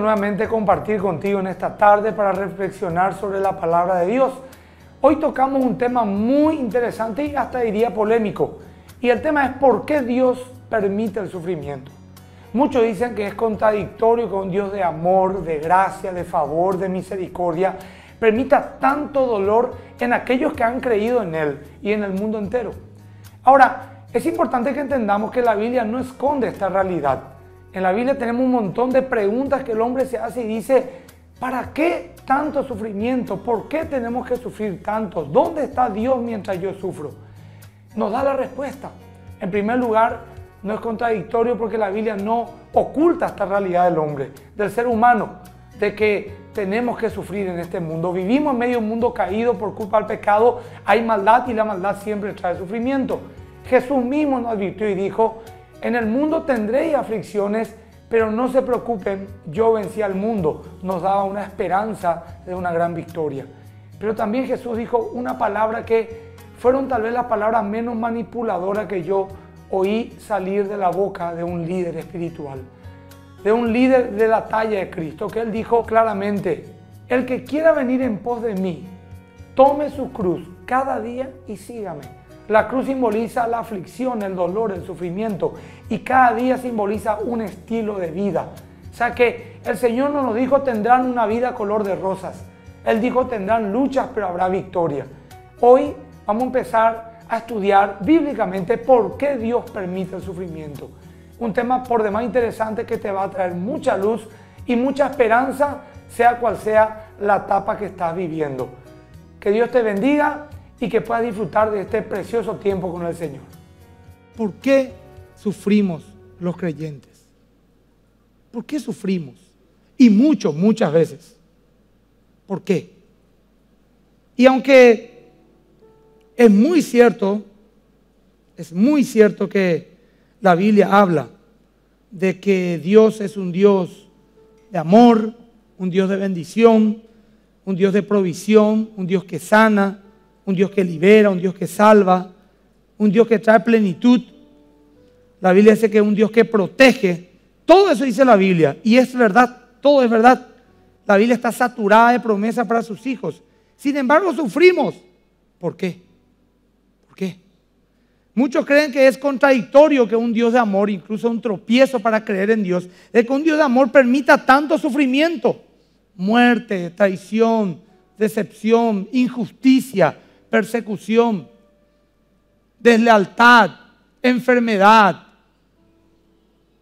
nuevamente compartir contigo en esta tarde para reflexionar sobre la palabra de Dios. Hoy tocamos un tema muy interesante y hasta diría polémico. Y el tema es por qué Dios permite el sufrimiento. Muchos dicen que es contradictorio con Dios de amor, de gracia, de favor, de misericordia permita tanto dolor en aquellos que han creído en Él y en el mundo entero. Ahora, es importante que entendamos que la Biblia no esconde esta realidad. En la Biblia tenemos un montón de preguntas que el hombre se hace y dice, ¿para qué tanto sufrimiento? ¿Por qué tenemos que sufrir tanto? ¿Dónde está Dios mientras yo sufro? Nos da la respuesta. En primer lugar, no es contradictorio porque la Biblia no oculta esta realidad del hombre, del ser humano, de que tenemos que sufrir en este mundo. Vivimos en medio de un mundo caído por culpa del pecado, hay maldad y la maldad siempre trae sufrimiento. Jesús mismo nos advirtió y dijo, en el mundo tendréis aflicciones, pero no se preocupen, yo vencí al mundo. Nos daba una esperanza de una gran victoria. Pero también Jesús dijo una palabra que fueron tal vez las palabras menos manipuladoras que yo oí salir de la boca de un líder espiritual, de un líder de la talla de Cristo, que él dijo claramente, el que quiera venir en pos de mí, tome su cruz cada día y sígame. La cruz simboliza la aflicción, el dolor, el sufrimiento y cada día simboliza un estilo de vida. O sea que el Señor no nos dijo tendrán una vida color de rosas. Él dijo tendrán luchas pero habrá victoria. Hoy vamos a empezar a estudiar bíblicamente por qué Dios permite el sufrimiento. Un tema por demás interesante que te va a traer mucha luz y mucha esperanza, sea cual sea la etapa que estás viviendo. Que Dios te bendiga y que pueda disfrutar de este precioso tiempo con el Señor. ¿Por qué sufrimos los creyentes? ¿Por qué sufrimos? Y mucho, muchas veces. ¿Por qué? Y aunque es muy cierto, es muy cierto que la Biblia habla de que Dios es un Dios de amor, un Dios de bendición, un Dios de provisión, un Dios que sana, un Dios que libera, un Dios que salva, un Dios que trae plenitud. La Biblia dice que es un Dios que protege. Todo eso dice la Biblia y es verdad, todo es verdad. La Biblia está saturada de promesas para sus hijos. Sin embargo, sufrimos. ¿Por qué? ¿Por qué? Muchos creen que es contradictorio que un Dios de amor, incluso un tropiezo para creer en Dios, de que un Dios de amor permita tanto sufrimiento, muerte, traición, decepción, injusticia, persecución, deslealtad, enfermedad.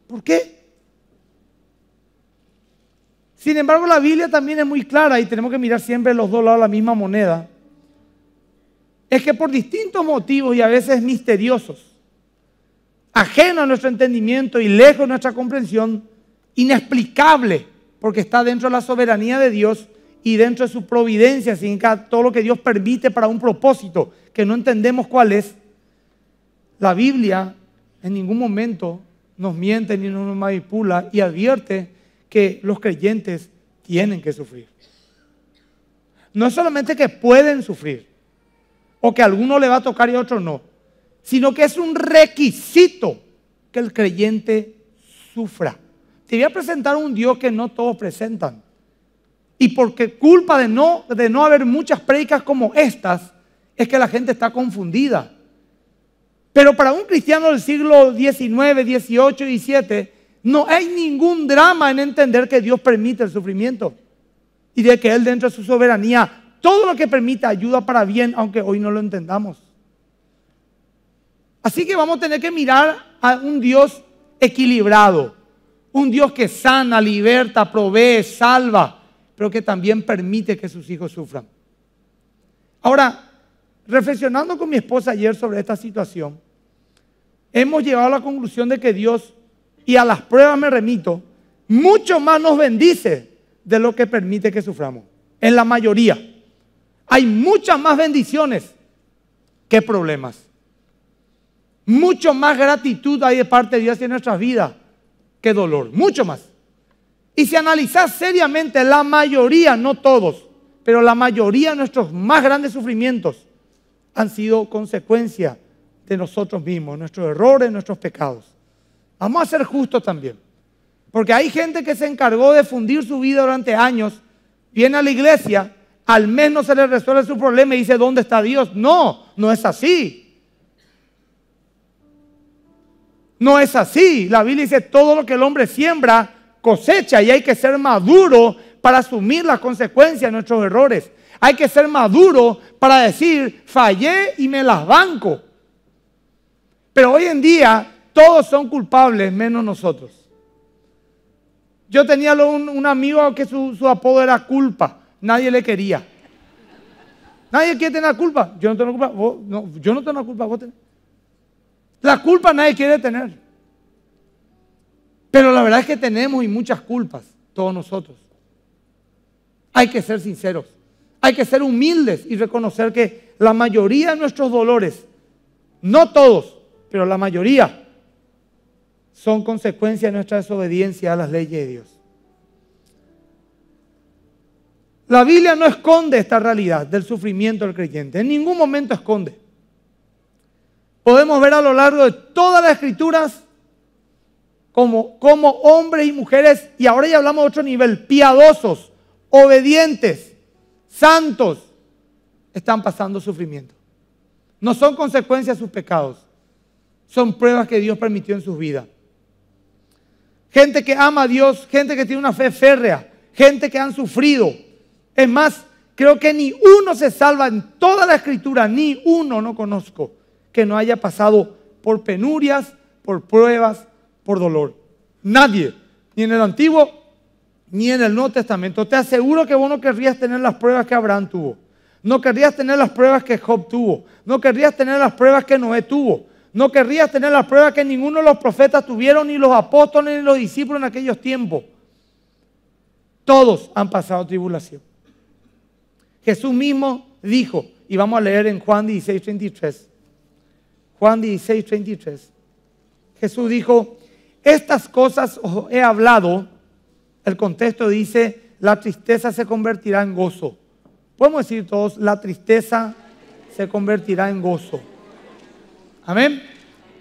¿Por qué? Sin embargo, la Biblia también es muy clara y tenemos que mirar siempre los dos lados de la misma moneda. Es que por distintos motivos y a veces misteriosos, ajeno a nuestro entendimiento y lejos de nuestra comprensión, inexplicable, porque está dentro de la soberanía de Dios, y dentro de su providencia significa todo lo que Dios permite para un propósito que no entendemos cuál es. La Biblia en ningún momento nos miente ni nos manipula y advierte que los creyentes tienen que sufrir. No es solamente que pueden sufrir o que a alguno le va a tocar y a otro no, sino que es un requisito que el creyente sufra. Te voy a presentar un Dios que no todos presentan. Y porque culpa de no, de no haber muchas predicas como estas, es que la gente está confundida. Pero para un cristiano del siglo XIX, XVIII y XVII, no hay ningún drama en entender que Dios permite el sufrimiento y de que Él dentro de su soberanía, todo lo que permita ayuda para bien, aunque hoy no lo entendamos. Así que vamos a tener que mirar a un Dios equilibrado, un Dios que sana, liberta, provee, salva pero que también permite que sus hijos sufran. Ahora, reflexionando con mi esposa ayer sobre esta situación, hemos llegado a la conclusión de que Dios, y a las pruebas me remito, mucho más nos bendice de lo que permite que suframos, en la mayoría. Hay muchas más bendiciones que problemas. Mucho más gratitud hay de parte de Dios en nuestras vidas que dolor, mucho más. Y si analizás seriamente, la mayoría, no todos, pero la mayoría de nuestros más grandes sufrimientos han sido consecuencia de nosotros mismos, nuestros errores, nuestros pecados. Vamos a ser justos también. Porque hay gente que se encargó de fundir su vida durante años, viene a la iglesia, al menos se le resuelve su problema y dice, ¿dónde está Dios? No, no es así. No es así. La Biblia dice, todo lo que el hombre siembra, cosecha y hay que ser maduro para asumir las consecuencias de nuestros errores. Hay que ser maduro para decir, fallé y me las banco. Pero hoy en día todos son culpables menos nosotros. Yo tenía un, amigo que su, apodo era culpa. Nadie le quería. Nadie quiere tener culpa. Yo no tengo culpa. yo no tengo culpa. La culpa nadie quiere tener. Pero la verdad es que tenemos y muchas culpas, todos nosotros. Hay que ser sinceros, hay que ser humildes y reconocer que la mayoría de nuestros dolores, no todos, pero la mayoría, son consecuencia de nuestra desobediencia a las leyes de Dios. La Biblia no esconde esta realidad del sufrimiento del creyente, en ningún momento esconde. Podemos ver a lo largo de todas las escrituras como, hombres y mujeres, y ahora ya hablamos de otro nivel, piadosos, obedientes, santos, están pasando sufrimiento. No son consecuencias de sus pecados, son pruebas que Dios permitió en sus vidas. Gente que ama a Dios, gente que tiene una fe férrea, gente que han sufrido. Es más, creo que ni uno se salva en toda la escritura, ni uno no conozco que no haya pasado por penurias, por pruebas, por dolor. Nadie, ni en el Antiguo ni en el Nuevo Testamento. Te aseguro que vos no querrías tener las pruebas que Abraham tuvo. No querrías tener las pruebas que Job tuvo. No querrías tener las pruebas que Noé tuvo. No querrías tener las pruebas que ninguno de los profetas tuvieron, ni los apóstoles, ni los discípulos en aquellos tiempos. Todos han pasado tribulación. Jesús mismo dijo, y vamos a leer en Juan 16, 33. Juan 16, Jesús dijo, estas cosas os he hablado. El contexto dice, la tristeza se convertirá en gozo. Podemos decir todos, la tristeza se convertirá en gozo. Amén.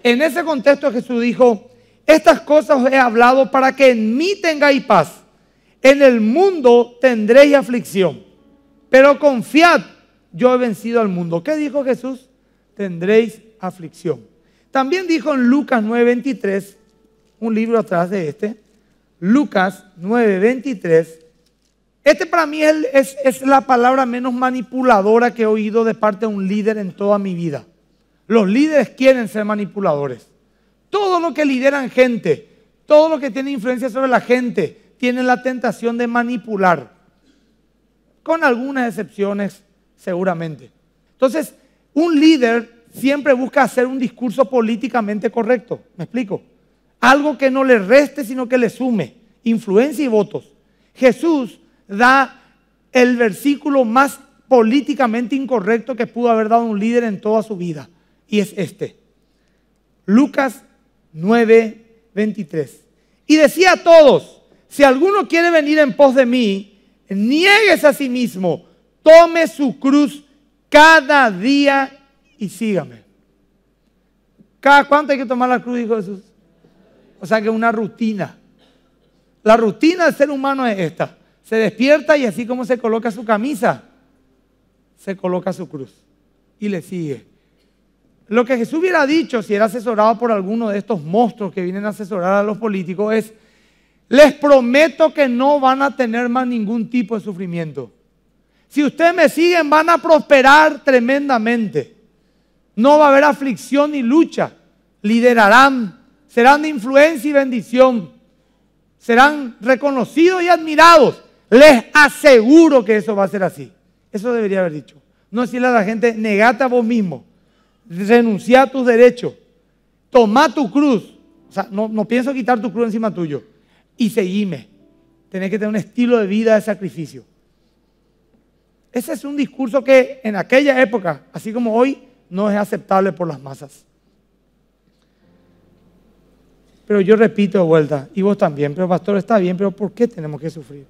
En ese contexto Jesús dijo, estas cosas os he hablado para que en mí tengáis paz. En el mundo tendréis aflicción. Pero confiad, yo he vencido al mundo. ¿Qué dijo Jesús? Tendréis aflicción. También dijo en Lucas 9:23, un libro atrás de este, Lucas 9:23. Este para mí es, es, la palabra menos manipuladora que he oído de parte de un líder en toda mi vida. Los líderes quieren ser manipuladores. Todo lo que lideran gente, todo lo que tiene influencia sobre la gente, tiene la tentación de manipular. Con algunas excepciones, seguramente. Entonces, un líder siempre busca hacer un discurso políticamente correcto. ¿Me explico? algo que no le reste, sino que le sume, influencia y votos. Jesús da el versículo más políticamente incorrecto que pudo haber dado un líder en toda su vida, y es este. Lucas 9, 23. Y decía a todos, si alguno quiere venir en pos de mí, niegues a sí mismo, tome su cruz cada día y sígame. ¿Cada cuánto hay que tomar la cruz, dijo Jesús? O sea que una rutina. La rutina del ser humano es esta. Se despierta y así como se coloca su camisa, se coloca su cruz y le sigue. Lo que Jesús hubiera dicho si era asesorado por alguno de estos monstruos que vienen a asesorar a los políticos es, les prometo que no van a tener más ningún tipo de sufrimiento. Si ustedes me siguen van a prosperar tremendamente. No va a haber aflicción ni lucha. Liderarán serán de influencia y bendición, serán reconocidos y admirados. Les aseguro que eso va a ser así. Eso debería haber dicho. No decirle a la gente, negate a vos mismo, renuncia a tus derechos, toma tu cruz. O sea, no, no pienso quitar tu cruz encima tuyo. Y seguime. Tenés que tener un estilo de vida de sacrificio. Ese es un discurso que en aquella época, así como hoy, no es aceptable por las masas. Pero yo repito de vuelta, y vos también, pero pastor, está bien, pero ¿por qué tenemos que sufrir?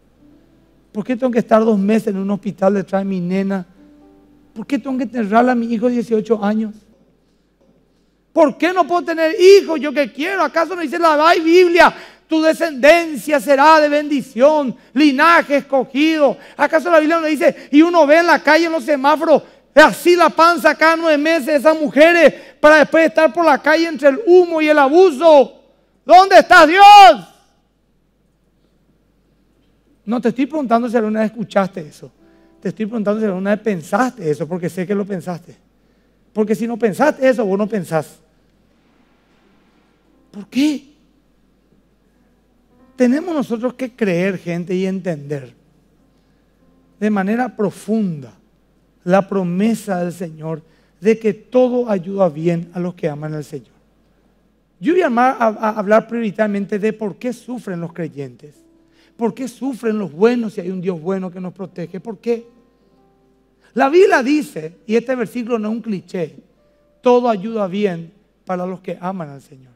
¿Por qué tengo que estar dos meses en un hospital detrás de mi nena? ¿Por qué tengo que enterrar a mi hijo de 18 años? ¿Por qué no puedo tener hijos? Yo que quiero. ¿Acaso no dice la Biblia? Tu descendencia será de bendición, linaje escogido. ¿Acaso la Biblia no dice? Y uno ve en la calle, en los semáforos, así la panza cada nueve meses, esas mujeres, para después estar por la calle entre el humo y el abuso. ¿Dónde está Dios? No te estoy preguntando si alguna vez escuchaste eso. Te estoy preguntando si alguna vez pensaste eso, porque sé que lo pensaste. Porque si no pensaste eso, vos no pensás. ¿Por qué? Tenemos nosotros que creer, gente, y entender de manera profunda la promesa del Señor de que todo ayuda bien a los que aman al Señor. Yo voy a, hablar prioritariamente de por qué sufren los creyentes. ¿Por qué sufren los buenos si hay un Dios bueno que nos protege? ¿Por qué? La Biblia dice, y este versículo no es un cliché, todo ayuda bien para los que aman al Señor.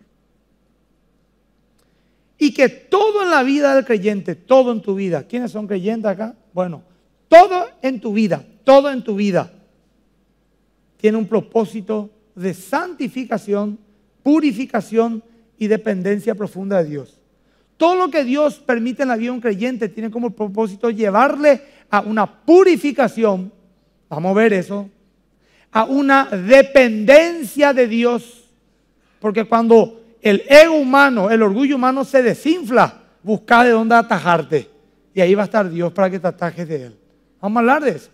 Y que todo en la vida del creyente, todo en tu vida, ¿quiénes son creyentes acá? Bueno, todo en tu vida, todo en tu vida tiene un propósito de santificación purificación y dependencia profunda de Dios. Todo lo que Dios permite en la vida de un creyente tiene como propósito llevarle a una purificación, vamos a ver eso, a una dependencia de Dios. Porque cuando el ego humano, el orgullo humano se desinfla, busca de dónde atajarte. Y ahí va a estar Dios para que te atajes de Él. Vamos a hablar de eso.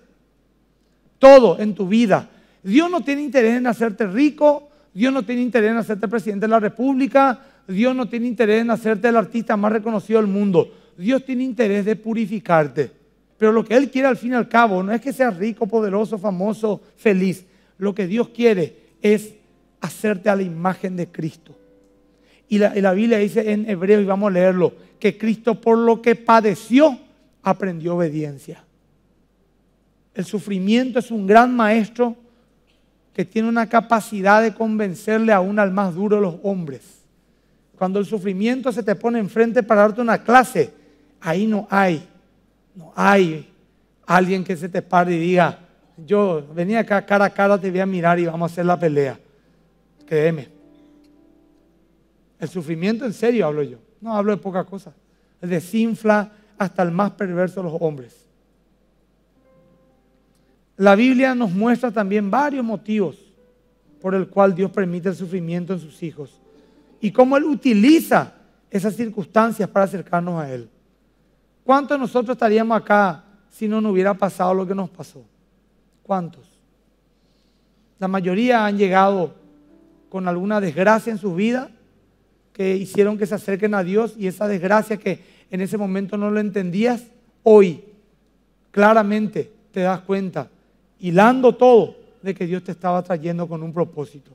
Todo en tu vida. Dios no tiene interés en hacerte rico, Dios no tiene interés en hacerte presidente de la República, Dios no tiene interés en hacerte el artista más reconocido del mundo. Dios tiene interés de purificarte. Pero lo que Él quiere al fin y al cabo no es que seas rico, poderoso, famoso, feliz. Lo que Dios quiere es hacerte a la imagen de Cristo. Y la, Biblia dice en hebreo, y vamos a leerlo, que Cristo por lo que padeció, aprendió obediencia. El sufrimiento es un gran maestro que tiene una capacidad de convencerle aún al más duro de los hombres. Cuando el sufrimiento se te pone enfrente para darte una clase, ahí no hay, no hay alguien que se te pare y diga, yo venía acá cara a cara, te voy a mirar y vamos a hacer la pelea. Créeme. El sufrimiento en serio hablo yo, no hablo de poca cosa. Desinfla hasta el más perverso de los hombres. La Biblia nos muestra también varios motivos por el cual Dios permite el sufrimiento en sus hijos y cómo Él utiliza esas circunstancias para acercarnos a Él. ¿Cuántos de nosotros estaríamos acá si no nos hubiera pasado lo que nos pasó? ¿Cuántos? La mayoría han llegado con alguna desgracia en su vida que hicieron que se acerquen a Dios y esa desgracia que en ese momento no lo entendías, hoy claramente te das cuenta hilando todo de que Dios te estaba trayendo con un propósito.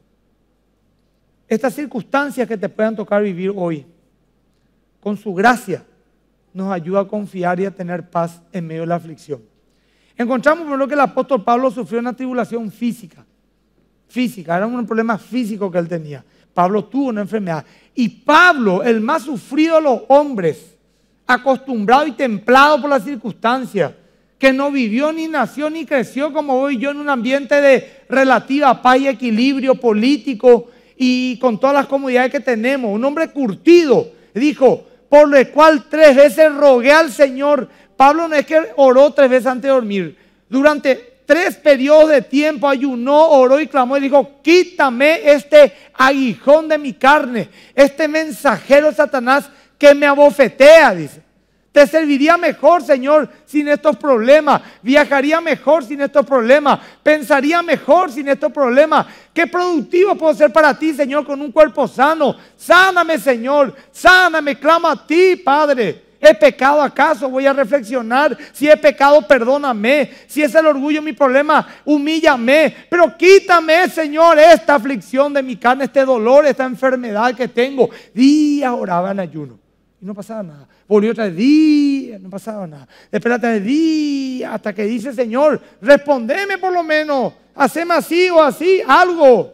Estas circunstancias que te puedan tocar vivir hoy, con su gracia, nos ayuda a confiar y a tener paz en medio de la aflicción. Encontramos por lo que el apóstol Pablo sufrió una tribulación física. Física, era un problema físico que él tenía. Pablo tuvo una enfermedad. Y Pablo, el más sufrido de los hombres, acostumbrado y templado por las circunstancias, que no vivió ni nació ni creció como hoy yo en un ambiente de relativa paz y equilibrio político y con todas las comodidades que tenemos. Un hombre curtido dijo, por lo cual tres veces rogué al Señor. Pablo no es que oró tres veces antes de dormir. Durante tres periodos de tiempo ayunó, oró y clamó y dijo, quítame este aguijón de mi carne, este mensajero Satanás que me abofetea, dice. Te serviría mejor, Señor, sin estos problemas. Viajaría mejor sin estos problemas. Pensaría mejor sin estos problemas. Qué productivo puedo ser para ti, Señor, con un cuerpo sano. Sáname, Señor. Sáname. Clamo a ti, Padre. ¿He pecado acaso? Voy a reflexionar. Si he pecado, perdóname. Si es el orgullo mi problema, humíllame. Pero quítame, Señor, esta aflicción de mi carne, este dolor, esta enfermedad que tengo. Día oraba en ayuno y no pasaba nada. Volvió otra días no pasaba nada. Espera tres días hasta que dice, Señor, respondeme por lo menos, haceme así o así, algo.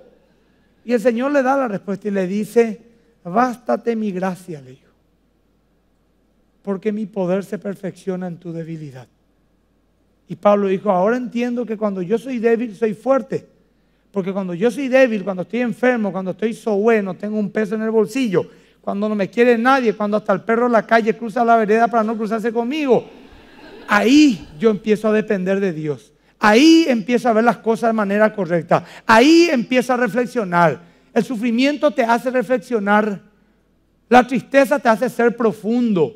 Y el Señor le da la respuesta y le dice, bástate mi gracia, le dijo, porque mi poder se perfecciona en tu debilidad. Y Pablo dijo, ahora entiendo que cuando yo soy débil, soy fuerte. Porque cuando yo soy débil, cuando estoy enfermo, cuando estoy so bueno, tengo un peso en el bolsillo, cuando no me quiere nadie, cuando hasta el perro en la calle cruza la vereda para no cruzarse conmigo. Ahí yo empiezo a depender de Dios. Ahí empiezo a ver las cosas de manera correcta. Ahí empiezo a reflexionar. El sufrimiento te hace reflexionar. La tristeza te hace ser profundo.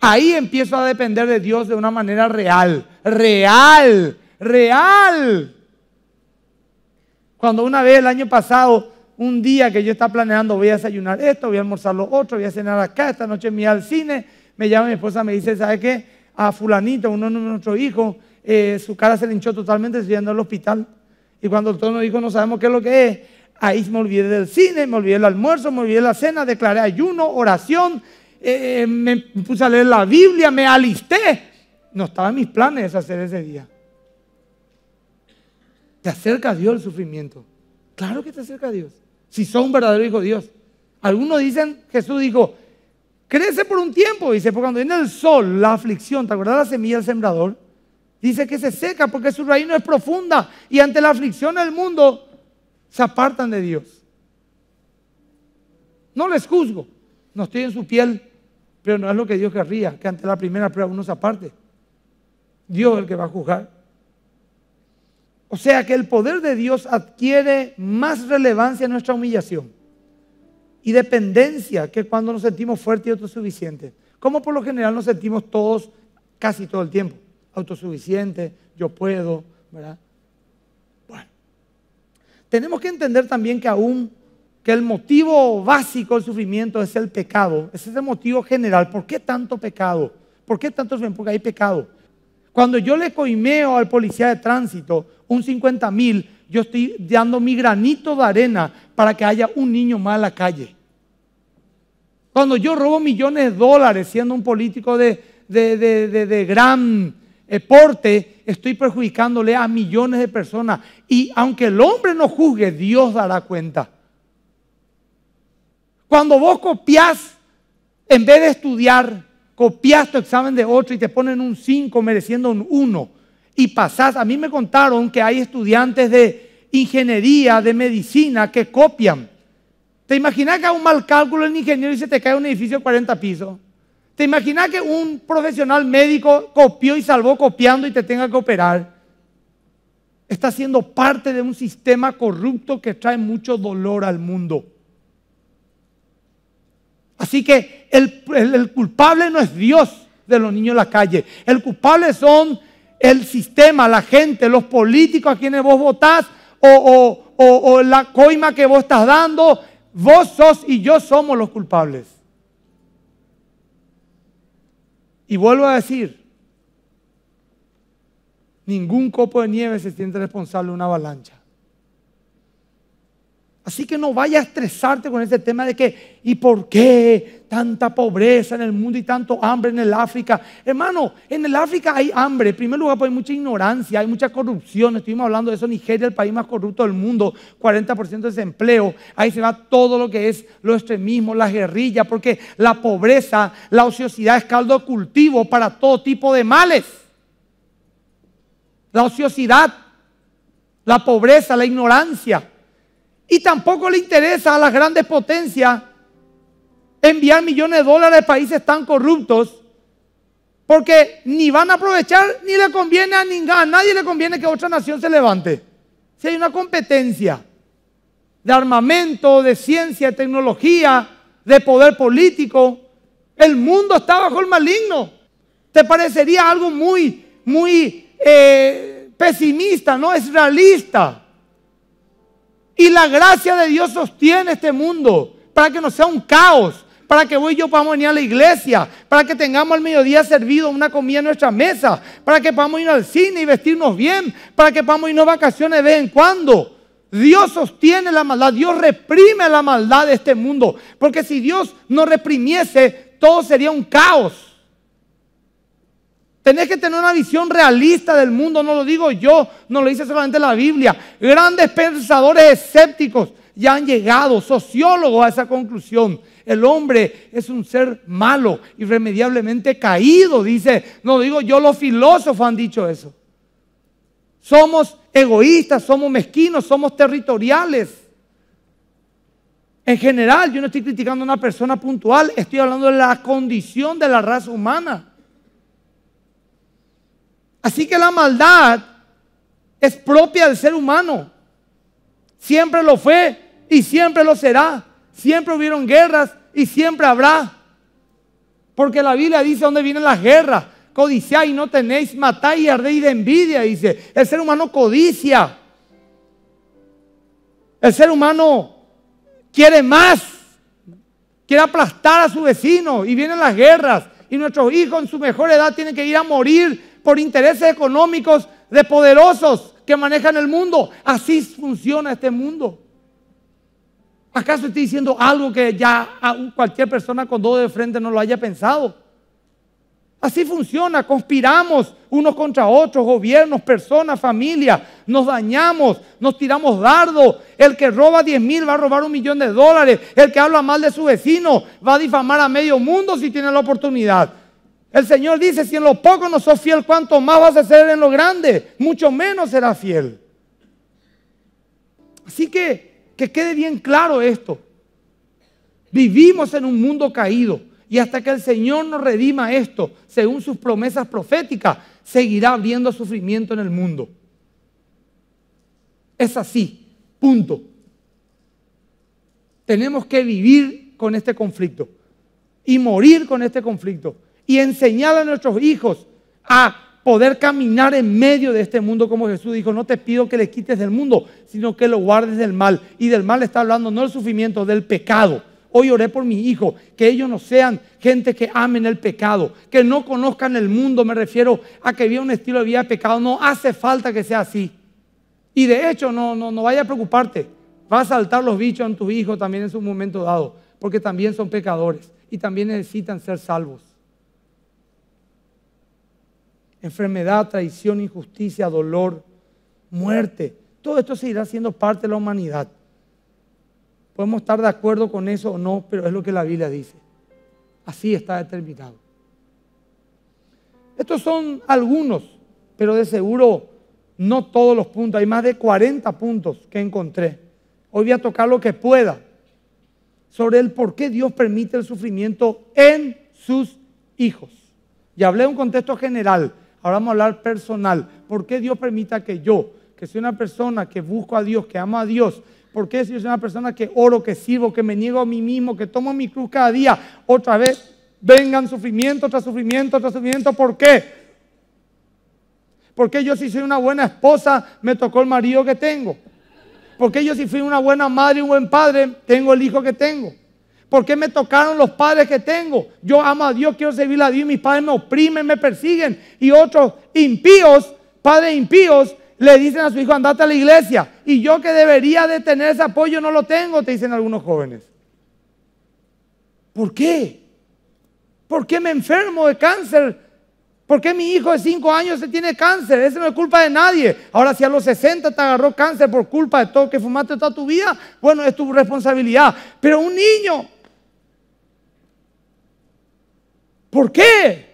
Ahí empiezo a depender de Dios de una manera real. Real. Real. Cuando una vez el año pasado un día que yo estaba planeando, voy a desayunar esto, voy a almorzar lo otro, voy a cenar acá, esta noche me voy al cine, me llama mi esposa, me dice, ¿sabe qué? A fulanito, uno de nuestros hijos, eh, su cara se le hinchó totalmente, estoy yendo al hospital. Y cuando el doctor nos dijo, no sabemos qué es lo que es, ahí me olvidé del cine, me olvidé del almuerzo, me olvidé de la cena, declaré ayuno, oración, eh, eh, me puse a leer la Biblia, me alisté. No estaba en mis planes hacer ese día. Te acerca a Dios el sufrimiento. Claro que te acerca a Dios si son verdadero Hijo de Dios. Algunos dicen, Jesús dijo, crece por un tiempo, dice, porque cuando viene el sol, la aflicción, ¿te acuerdas la semilla del sembrador? Dice que se seca porque su raíz no es profunda y ante la aflicción del mundo se apartan de Dios. No les juzgo, no estoy en su piel, pero no es lo que Dios querría, que ante la primera prueba uno se aparte. Dios es el que va a juzgar. O sea que el poder de Dios adquiere más relevancia en nuestra humillación y dependencia que cuando nos sentimos fuertes y autosuficientes. Como por lo general nos sentimos todos casi todo el tiempo. autosuficientes, yo puedo, ¿verdad? Bueno, tenemos que entender también que aún que el motivo básico del sufrimiento es el pecado. Ese es el motivo general. ¿Por qué tanto pecado? ¿Por qué tanto sufrimiento? Porque hay pecado. Cuando yo le coimeo al policía de tránsito un 50 mil, yo estoy dando mi granito de arena para que haya un niño más en la calle. Cuando yo robo millones de dólares siendo un político de, de gran eh, porte, estoy perjudicándole a millones de personas. Y aunque el hombre no juzgue, Dios dará cuenta. Cuando vos copias en vez de estudiar, copias tu examen de otro y te ponen un 5 mereciendo un 1 y pasás. A mí me contaron que hay estudiantes de ingeniería, de medicina, que copian. ¿Te imaginas que a un mal cálculo el ingeniero y se te cae un edificio de 40 pisos? ¿Te imaginas que un profesional médico copió y salvó copiando y te tenga que operar? Está siendo parte de un sistema corrupto que trae mucho dolor al mundo. Así que el, culpable no es Dios de los niños en la calle. El culpable son el sistema, la gente, los políticos a quienes vos votás o, o, la coima que vos estás dando. Vos sos y yo somos los culpables. Y vuelvo a decir, ningún copo de nieve se siente responsable de una avalancha. Así que no vaya a estresarte con ese tema de que, ¿y por qué tanta pobreza en el mundo y tanto hambre en el África? Hermano, en el África hay hambre. En primer lugar, pues hay mucha ignorancia, hay mucha corrupción. Estuvimos hablando de eso. Nigeria, el país más corrupto del mundo, 40% de desempleo. Ahí se va todo lo que es lo extremismo, las guerrillas, porque la pobreza, la ociosidad es caldo cultivo para todo tipo de males. La ociosidad, la pobreza, la ignorancia. Y tampoco le interesa a las grandes potencias enviar millones de dólares a países tan corruptos, porque ni van a aprovechar ni le conviene a, ninguna, a nadie le conviene que otra nación se levante. Si hay una competencia de armamento, de ciencia, de tecnología, de poder político, el mundo está bajo el maligno. Te parecería algo muy, muy eh, pesimista, ¿no? Es realista. Y la gracia de Dios sostiene este mundo para que no sea un caos, para que voy yo podamos venir a la iglesia, para que tengamos al mediodía servido una comida en nuestra mesa, para que podamos ir al cine y vestirnos bien, para que podamos irnos vacaciones de vez en cuando. Dios sostiene la maldad, Dios reprime la maldad de este mundo, porque si Dios no reprimiese, todo sería un caos. Tenés que tener una visión realista del mundo, no lo digo yo, no lo dice solamente la Biblia. Grandes pensadores escépticos ya han llegado, sociólogos a esa conclusión. El hombre es un ser malo, irremediablemente caído, dice. No lo digo yo, los filósofos han dicho eso. Somos egoístas, somos mezquinos, somos territoriales. En general, yo no estoy criticando a una persona puntual, estoy hablando de la condición de la raza humana. Así que la maldad es propia del ser humano. Siempre lo fue y siempre lo será. Siempre hubieron guerras y siempre habrá. Porque la Biblia dice dónde vienen las guerras. Codiciáis y no tenéis, matáis y ardéis de envidia, dice. El ser humano codicia. El ser humano quiere más, quiere aplastar a su vecino y vienen las guerras. Y nuestro hijo en su mejor edad tiene que ir a morir por intereses económicos de poderosos que manejan el mundo. Así funciona este mundo. ¿Acaso estoy diciendo algo que ya cualquier persona con dos de frente no lo haya pensado? Así funciona, conspiramos unos contra otros, gobiernos, personas, familias, nos dañamos, nos tiramos dardo, El que roba 10 mil va a robar un millón de dólares. El que habla mal de su vecino va a difamar a medio mundo si tiene la oportunidad. El Señor dice, si en lo poco no sos fiel, ¿cuánto más vas a ser en lo grande? Mucho menos serás fiel. Así que que quede bien claro esto. Vivimos en un mundo caído y hasta que el Señor nos redima esto, según sus promesas proféticas, seguirá habiendo sufrimiento en el mundo. Es así, punto. Tenemos que vivir con este conflicto y morir con este conflicto y enseñar a nuestros hijos a poder caminar en medio de este mundo como Jesús dijo, no te pido que le quites del mundo, sino que lo guardes del mal. Y del mal está hablando no el sufrimiento, del pecado. Hoy oré por mi hijo, que ellos no sean gente que amen el pecado, que no conozcan el mundo, me refiero a que viva un estilo de vida de pecado. No hace falta que sea así. Y de hecho, no, no, no vaya a preocuparte. Va a saltar los bichos en tus hijos también en su momento dado, porque también son pecadores y también necesitan ser salvos enfermedad, traición, injusticia, dolor, muerte. Todo esto seguirá siendo parte de la humanidad. Podemos estar de acuerdo con eso o no, pero es lo que la Biblia dice. Así está determinado. Estos son algunos, pero de seguro no todos los puntos. Hay más de 40 puntos que encontré. Hoy voy a tocar lo que pueda sobre el por qué Dios permite el sufrimiento en sus hijos. Y hablé de un contexto general, Ahora vamos a hablar personal. ¿Por qué Dios permita que yo, que soy una persona que busco a Dios, que amo a Dios, ¿Por qué si yo soy una persona que oro, que sirvo, que me niego a mí mismo, que tomo mi cruz cada día, otra vez vengan sufrimiento tras sufrimiento tras sufrimiento? ¿Por qué? ¿Por qué yo si soy una buena esposa me tocó el marido que tengo? ¿Por qué yo si fui una buena madre y un buen padre tengo el hijo que tengo? ¿Por qué me tocaron los padres que tengo? Yo amo a Dios, quiero servir a Dios, mis padres me oprimen, me persiguen. Y otros impíos, padres impíos, le dicen a su hijo, andate a la iglesia. Y yo que debería de tener ese apoyo no lo tengo, te dicen algunos jóvenes. ¿Por qué? ¿Por qué me enfermo de cáncer? ¿Por qué mi hijo de 5 años se tiene cáncer? Eso no es culpa de nadie. Ahora, si a los 60 te agarró cáncer por culpa de todo que fumaste toda tu vida, bueno, es tu responsabilidad. Pero un niño ¿Por qué?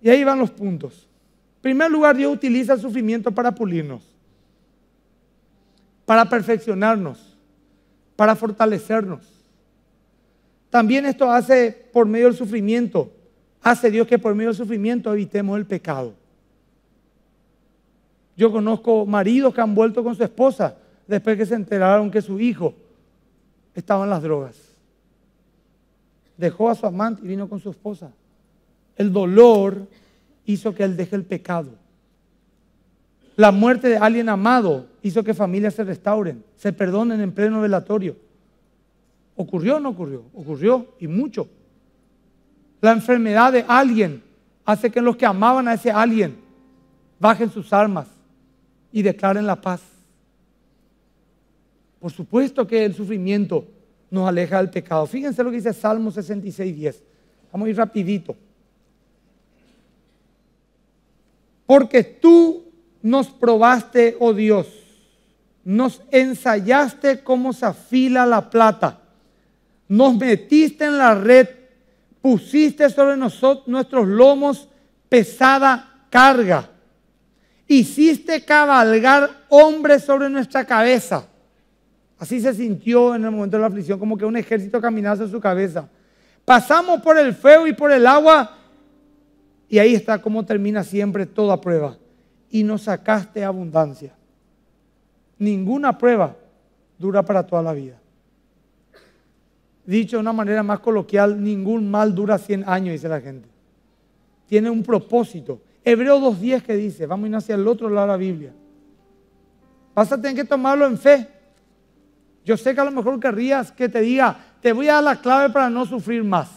Y ahí van los puntos. En primer lugar, Dios utiliza el sufrimiento para pulirnos, para perfeccionarnos, para fortalecernos. También esto hace por medio del sufrimiento, hace Dios que por medio del sufrimiento evitemos el pecado. Yo conozco maridos que han vuelto con su esposa después que se enteraron que su hijo estaba en las drogas dejó a su amante y vino con su esposa. El dolor hizo que él deje el pecado. La muerte de alguien amado hizo que familias se restauren, se perdonen en pleno velatorio. ¿Ocurrió o no ocurrió? Ocurrió y mucho. La enfermedad de alguien hace que los que amaban a ese alguien bajen sus armas y declaren la paz. Por supuesto que el sufrimiento nos aleja del pecado. Fíjense lo que dice Salmo 66, 10. Vamos a ir rapidito. Porque tú nos probaste, oh Dios, nos ensayaste cómo se afila la plata, nos metiste en la red, pusiste sobre nosotros, nuestros lomos pesada carga, hiciste cabalgar hombres sobre nuestra cabeza Así se sintió en el momento de la aflicción, como que un ejército caminase en su cabeza. Pasamos por el feo y por el agua, y ahí está como termina siempre toda prueba. Y nos sacaste abundancia. Ninguna prueba dura para toda la vida. Dicho de una manera más coloquial, ningún mal dura 100 años, dice la gente. Tiene un propósito. Hebreo 2.10 que dice, vamos a ir hacia el otro lado de la Biblia. Vas a tener que tomarlo en fe. Yo sé que a lo mejor querrías que te diga, te voy a dar la clave para no sufrir más.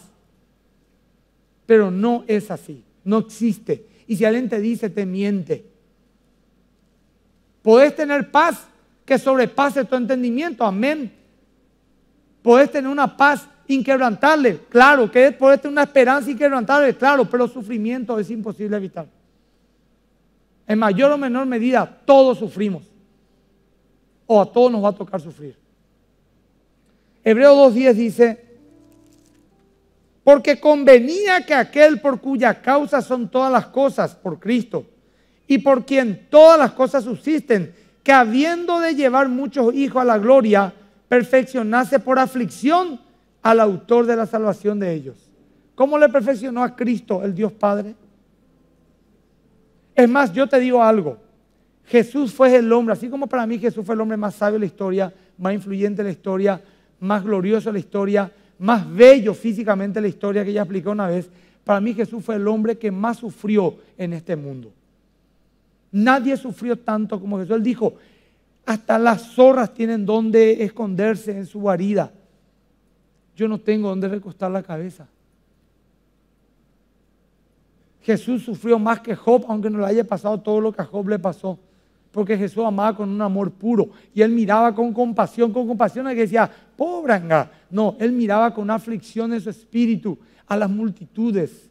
Pero no es así, no existe. Y si alguien te dice, te miente. Podés tener paz que sobrepase tu entendimiento, amén. Podés tener una paz inquebrantable, claro, que podés tener una esperanza inquebrantable, claro, pero sufrimiento es imposible evitar. En mayor o menor medida, todos sufrimos. O a todos nos va a tocar sufrir. Hebreo 2.10 dice, porque convenía que aquel por cuya causa son todas las cosas, por Cristo, y por quien todas las cosas subsisten, que habiendo de llevar muchos hijos a la gloria, perfeccionase por aflicción al autor de la salvación de ellos. ¿Cómo le perfeccionó a Cristo el Dios Padre? Es más, yo te digo algo. Jesús fue el hombre, así como para mí Jesús fue el hombre más sabio de la historia, más influyente de la historia, más glorioso la historia, más bello físicamente la historia que ya expliqué una vez, para mí Jesús fue el hombre que más sufrió en este mundo. Nadie sufrió tanto como Jesús. Él dijo, hasta las zorras tienen donde esconderse en su guarida. Yo no tengo donde recostar la cabeza. Jesús sufrió más que Job, aunque no le haya pasado todo lo que a Job le pasó porque Jesús amaba con un amor puro y él miraba con compasión, con compasión a que decía, pobre, no, él miraba con aflicción en su espíritu a las multitudes,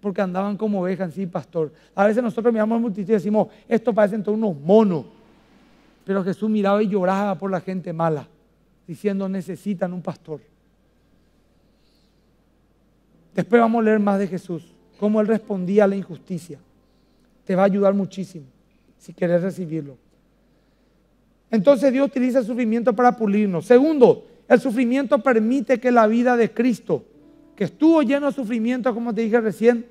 porque andaban como ovejas, sí, pastor. A veces nosotros miramos a multitudes y decimos, esto parecen todos unos monos, pero Jesús miraba y lloraba por la gente mala, diciendo, necesitan un pastor. Después vamos a leer más de Jesús, cómo él respondía a la injusticia. Te va a ayudar muchísimo si quieres recibirlo. Entonces Dios utiliza el sufrimiento para pulirnos. Segundo, el sufrimiento permite que la vida de Cristo, que estuvo lleno de sufrimiento, como te dije recién,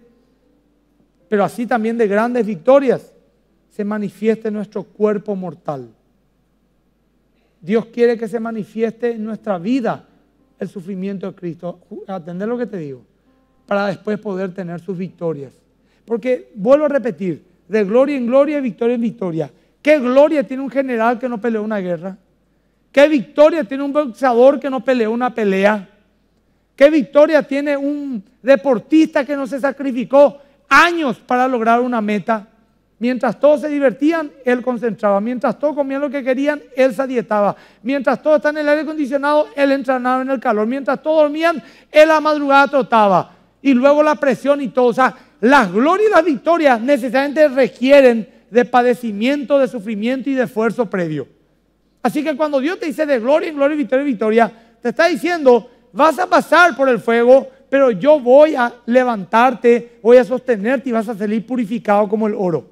pero así también de grandes victorias, se manifieste en nuestro cuerpo mortal. Dios quiere que se manifieste en nuestra vida el sufrimiento de Cristo. Atender lo que te digo, para después poder tener sus victorias. Porque, vuelvo a repetir, de gloria en gloria, victoria en victoria. ¿Qué gloria tiene un general que no peleó una guerra? ¿Qué victoria tiene un boxeador que no peleó una pelea? ¿Qué victoria tiene un deportista que no se sacrificó años para lograr una meta? Mientras todos se divertían, él concentraba. Mientras todos comían lo que querían, él se dietaba. Mientras todos estaban en el aire acondicionado, él entrenaba en el calor. Mientras todos dormían, él a madrugada trotaba. Y luego la presión y todo. O las glorias y las victorias necesariamente requieren de padecimiento, de sufrimiento y de esfuerzo previo. Así que cuando Dios te dice de gloria y gloria, victoria y victoria, te está diciendo, vas a pasar por el fuego, pero yo voy a levantarte, voy a sostenerte y vas a salir purificado como el oro.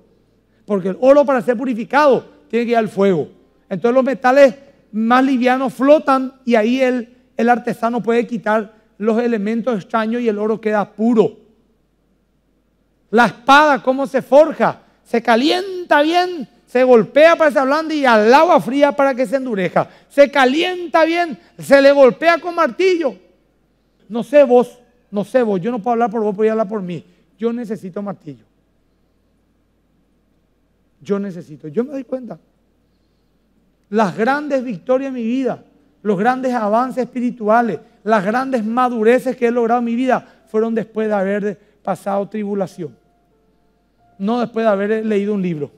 Porque el oro para ser purificado tiene que ir al fuego. Entonces los metales más livianos flotan y ahí el, el artesano puede quitar los elementos extraños y el oro queda puro. La espada, ¿cómo se forja? Se calienta bien, se golpea para que se ablande y al agua fría para que se endureja. Se calienta bien, se le golpea con martillo. No sé vos, no sé vos, yo no puedo hablar por vos, voy hablar por mí. Yo necesito martillo. Yo necesito, yo me doy cuenta. Las grandes victorias en mi vida, los grandes avances espirituales, las grandes madureces que he logrado en mi vida fueron después de haber pasado tribulación. No después de haber leído un libro.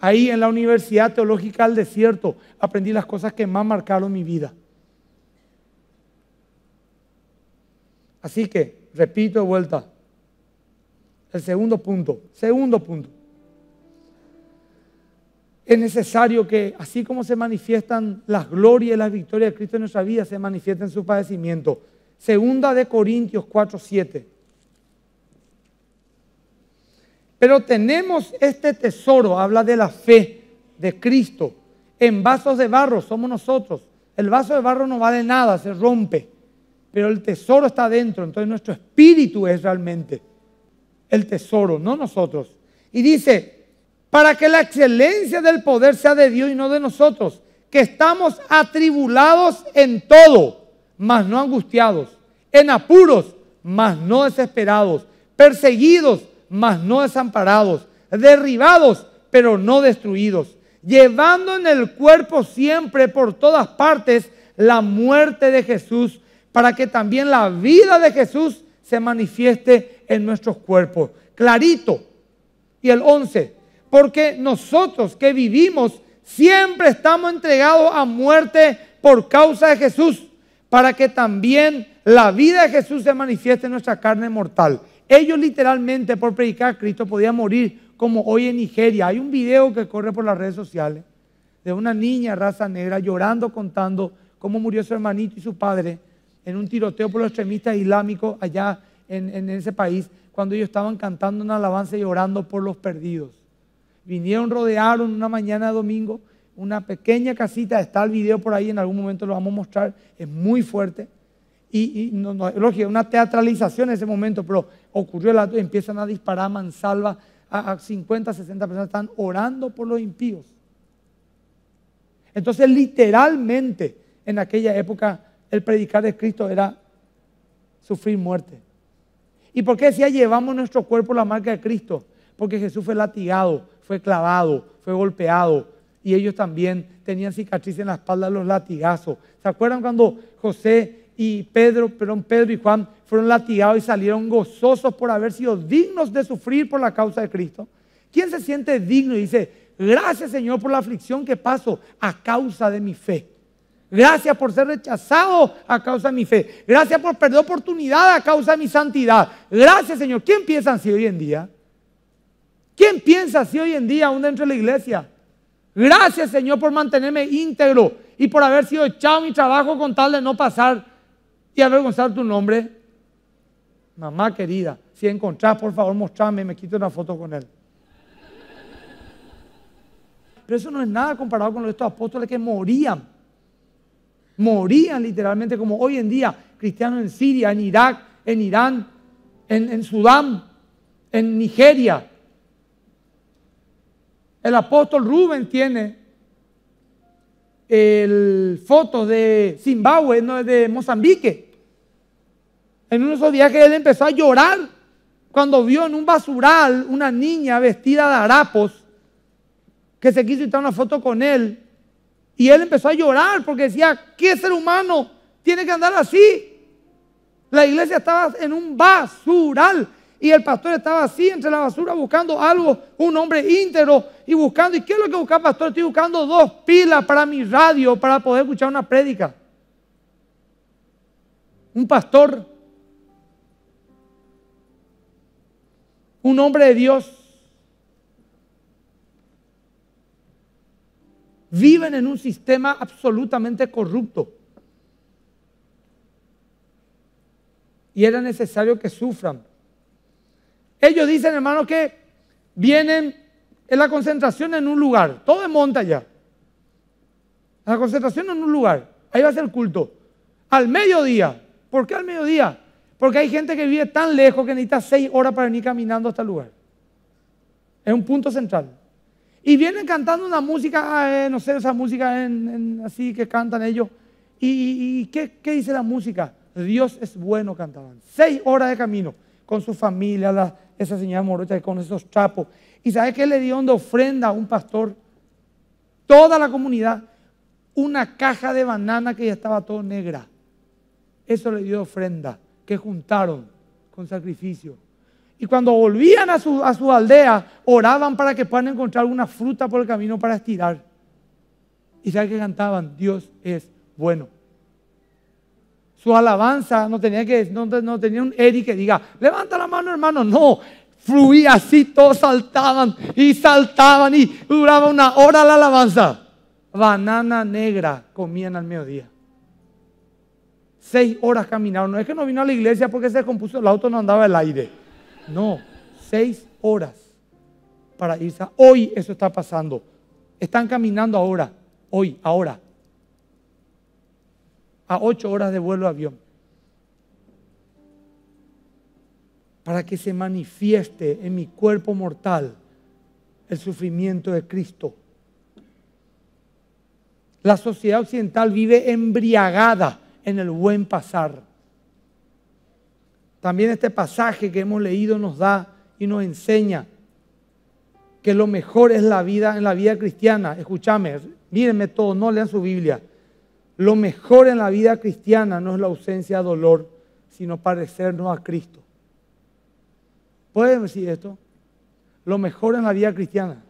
Ahí en la Universidad Teológica del Desierto aprendí las cosas que más marcaron mi vida. Así que, repito de vuelta, el segundo punto, segundo punto. Es necesario que, así como se manifiestan las glorias y las victorias de Cristo en nuestra vida, se manifiesten su padecimiento Segunda de Corintios 4, 7. Pero tenemos este tesoro, habla de la fe de Cristo, en vasos de barro somos nosotros. El vaso de barro no vale nada, se rompe, pero el tesoro está dentro, entonces nuestro espíritu es realmente el tesoro, no nosotros. Y dice, para que la excelencia del poder sea de Dios y no de nosotros, que estamos atribulados en todo, mas no angustiados, en apuros, mas no desesperados, perseguidos, mas no desamparados, derribados, pero no destruidos, llevando en el cuerpo siempre por todas partes la muerte de Jesús, para que también la vida de Jesús se manifieste en nuestros cuerpos. Clarito. Y el 11, porque nosotros que vivimos siempre estamos entregados a muerte por causa de Jesús, para que también la vida de Jesús se manifieste en nuestra carne mortal. Ellos literalmente por predicar a Cristo podían morir como hoy en Nigeria. Hay un video que corre por las redes sociales de una niña raza negra llorando, contando cómo murió su hermanito y su padre en un tiroteo por los extremistas islámicos allá en, ese país, cuando ellos estaban cantando una alabanza y orando por los perdidos. Vinieron, rodearon una mañana domingo una pequeña casita, está el video por ahí, en algún momento lo vamos a mostrar, es muy fuerte. Y, no, lógico, una teatralización en ese momento, pero ocurrió, empiezan a disparar mansalva a, 50, 60 personas, están orando por los impíos. Entonces, literalmente, en aquella época, el predicar de Cristo era sufrir muerte. ¿Y por qué decía llevamos nuestro cuerpo la marca de Cristo? Porque Jesús fue latigado, fue clavado, fue golpeado. Y ellos también tenían cicatrices en la espalda, los latigazos. ¿Se acuerdan cuando José y Pedro, perdón, Pedro y Juan fueron latigados y salieron gozosos por haber sido dignos de sufrir por la causa de Cristo. ¿Quién se siente digno y dice, gracias Señor por la aflicción que paso a causa de mi fe? Gracias por ser rechazado a causa de mi fe. Gracias por perder oportunidad a causa de mi santidad. Gracias Señor. ¿Quién piensa así hoy en día? ¿Quién piensa así hoy en día aún dentro de la iglesia? Gracias Señor por mantenerme íntegro y por haber sido echado mi trabajo con tal de no pasar y avergonzar tu nombre mamá querida, si encontrás, por favor, mostrame, me quito una foto con él. Pero eso no es nada comparado con los estos apóstoles que morían. Morían literalmente como hoy en día cristianos en Siria, en Irak, en Irán, en, en Sudán, en Nigeria. El apóstol Rubén tiene el foto de Zimbabue, no es de Mozambique en uno de esos viajes él empezó a llorar cuando vio en un basural una niña vestida de harapos que se quiso tomar una foto con él. Y él empezó a llorar porque decía, ¿qué ser humano tiene que andar así? La iglesia estaba en un basural y el pastor estaba así entre la basura buscando algo, un hombre íntegro y buscando, ¿y qué es lo que busca pastor? Estoy buscando dos pilas para mi radio para poder escuchar una prédica. Un pastor un hombre de Dios. Viven en un sistema absolutamente corrupto. Y era necesario que sufran. Ellos dicen, hermano, que vienen en la concentración en un lugar. Todo en monta ya. La concentración en un lugar. Ahí va a ser el culto. Al mediodía. ¿Por qué al mediodía? Porque hay gente que vive tan lejos que necesita seis horas para venir caminando hasta el este lugar. Es un punto central. Y vienen cantando una música, ah, eh, no sé, esa música así que cantan ellos. ¿Y, y, qué dice la música? Dios es bueno, cantaban. Seis horas de camino con su familia, esa señora morocha con esos chapos. ¿Y sabes qué le dio de ofrenda a un pastor? Toda la comunidad, una caja de banana que ya estaba todo negra. Eso le dio ofrenda que juntaron con sacrificio. Y cuando volvían a su, a su aldea, oraban para que puedan encontrar alguna fruta por el camino para estirar. Y sabe que cantaban, Dios es bueno. Su alabanza no tenía que, no, no tenía un Eric que diga, levanta la mano hermano, no. Fluía así, todos saltaban y saltaban y duraba una hora la alabanza. Banana negra comían al mediodía. Seis horas caminaron. No es que no vino a la iglesia porque se compuso el auto no andaba el aire. No, seis horas para irse. Hoy eso está pasando. Están caminando ahora, hoy, ahora. A ocho horas de vuelo de avión. Para que se manifieste en mi cuerpo mortal el sufrimiento de Cristo. La sociedad occidental vive embriagada en el buen pasar. También este pasaje que hemos leído nos da y nos enseña que lo mejor es la vida en la vida cristiana. Escúchame, mírenme todo, no lean su Biblia. Lo mejor en la vida cristiana no es la ausencia de dolor, sino parecernos a Cristo. ¿Pueden decir esto? Lo mejor en la vida cristiana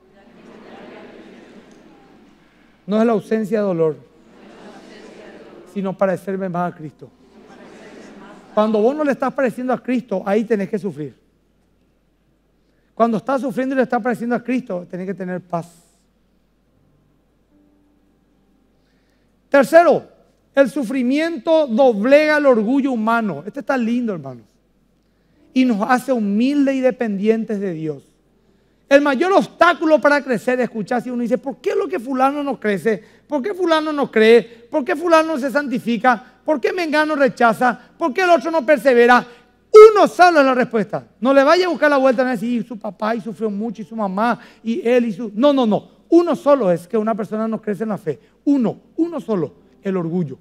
no es la ausencia de dolor, sino parecerme más a Cristo. Cuando vos no le estás pareciendo a Cristo, ahí tenés que sufrir. Cuando estás sufriendo y le estás pareciendo a Cristo, tenés que tener paz. Tercero, el sufrimiento doblega el orgullo humano. Este está lindo, hermanos. Y nos hace humildes y dependientes de Dios. El mayor obstáculo para crecer, escuchar si uno dice, ¿por qué es lo que fulano no crece? ¿Por qué fulano no cree? ¿Por qué fulano no se santifica? ¿Por qué Mengano rechaza? ¿Por qué el otro no persevera? Uno solo es la respuesta. No le vaya a buscar la vuelta a decir, su papá y sufrió mucho, y su mamá, y él, y su... No, no, no. Uno solo es que una persona no crece en la fe. Uno, uno solo, el orgullo.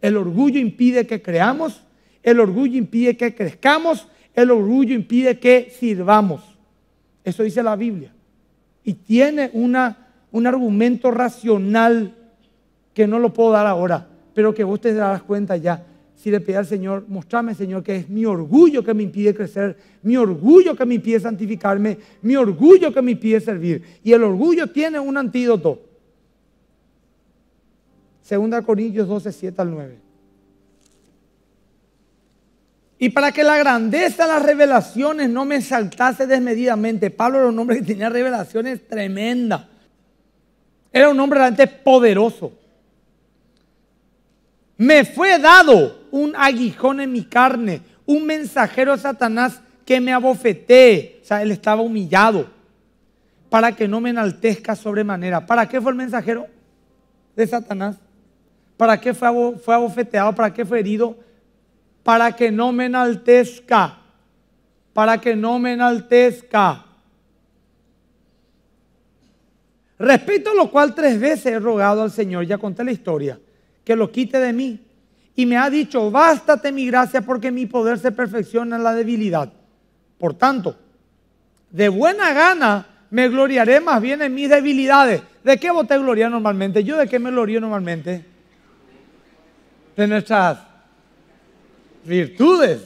El orgullo impide que creamos, el orgullo impide que crezcamos, el orgullo impide que sirvamos. Eso dice la Biblia y tiene una, un argumento racional que no lo puedo dar ahora, pero que vos te darás cuenta ya. Si le pide al Señor, mostrame Señor que es mi orgullo que me impide crecer, mi orgullo que me impide santificarme, mi orgullo que me impide servir. Y el orgullo tiene un antídoto. Segunda Corintios 12, 7 al 9. Y para que la grandeza de las revelaciones no me saltase desmedidamente, Pablo era un hombre que tenía revelaciones tremendas. Era un hombre realmente poderoso. Me fue dado un aguijón en mi carne, un mensajero de Satanás que me abofetee. O sea, él estaba humillado para que no me enaltezca sobremanera. ¿Para qué fue el mensajero de Satanás? ¿Para qué fue, abofeteado? ¿Para qué fue herido? para que no me enaltezca, para que no me enaltezca. Respeto lo cual tres veces he rogado al Señor, ya conté la historia, que lo quite de mí. Y me ha dicho, bástate mi gracia porque mi poder se perfecciona en la debilidad. Por tanto, de buena gana me gloriaré más bien en mis debilidades. ¿De qué voté gloria normalmente? ¿Yo de qué me glorío normalmente? De nuestras virtudes.